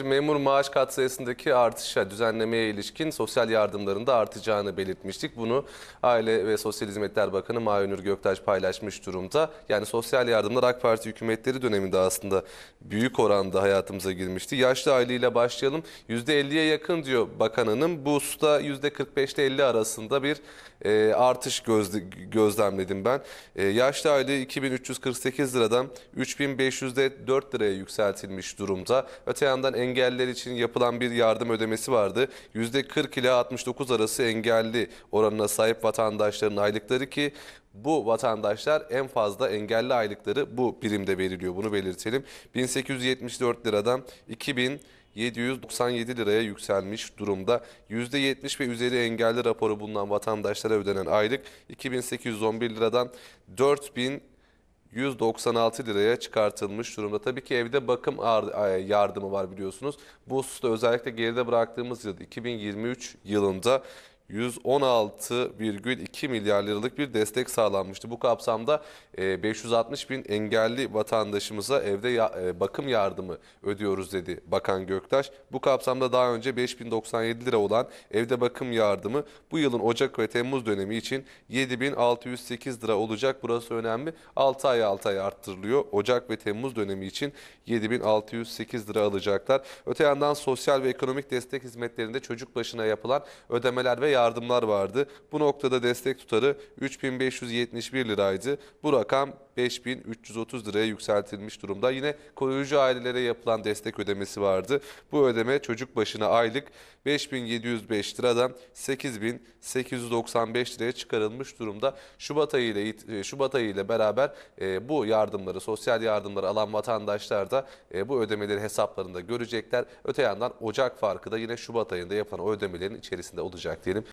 Memur maaş katsayısındaki artışa, düzenlemeye ilişkin sosyal yardımların da artacağını belirtmiştik. Bunu Aile ve Sosyal Hizmetler Bakanı Maynur Göktaş paylaşmış durumda. Yani sosyal yardımlar AK Parti hükümetleri döneminde aslında büyük oranda hayatımıza girmişti. Yaşlı aileyle başlayalım. %50'ye yakın diyor bakan hanım. Bu usta %45'te 50 arasında bir e, artış göz, gözlemledim ben. E, yaşlı aile 2348 liradan 3504 liraya yükseltilmiş durumda. Öte yandan Engeller için yapılan bir yardım ödemesi vardı. %40 ile 69 arası engelli oranına sahip vatandaşların aylıkları ki bu vatandaşlar en fazla engelli aylıkları bu birimde veriliyor. Bunu belirtelim. 1874 liradan 2000 797 liraya yükselmiş durumda. %70 ve üzeri engelli raporu bulunan vatandaşlara ödenen aylık 2811 liradan 4000 196 liraya çıkartılmış durumda. Tabii ki evde bakım e, yardımı var biliyorsunuz. Bu hususta özellikle geride bıraktığımız yıl 2023 yılında 116,2 milyar liralık bir destek sağlanmıştı. Bu kapsamda 560 e, bin engelli vatandaşımıza evde e, bakım yardımı ödüyoruz dedi Bakan Göktaş. Bu kapsamda daha önce 5097 lira olan evde bakım yardımı bu yılın Ocak ve Temmuz dönemi için 7608 lira olacak. Burası önemli. 6 ay 6 ay arttırılıyor. Ocak ve Temmuz dönemi için 7608 lira alacaklar. Öte yandan sosyal ve ekonomik destek hizmetlerinde çocuk başına yapılan ödemeler ve yardım yardımlar vardı. Bu noktada destek tutarı 3571 liraydı. Bu rakam 5330 liraya yükseltilmiş durumda. Yine koruyucu ailelere yapılan destek ödemesi vardı. Bu ödeme çocuk başına aylık 5705 liradan 8895 liraya çıkarılmış durumda. Şubat ayı ile e, Şubat ayı ile beraber e, bu yardımları, sosyal yardımları alan vatandaşlar da e, bu ödemeleri hesaplarında görecekler. Öte yandan Ocak farkı da yine Şubat ayında yapılan ödemelerin içerisinde olacak diyelim.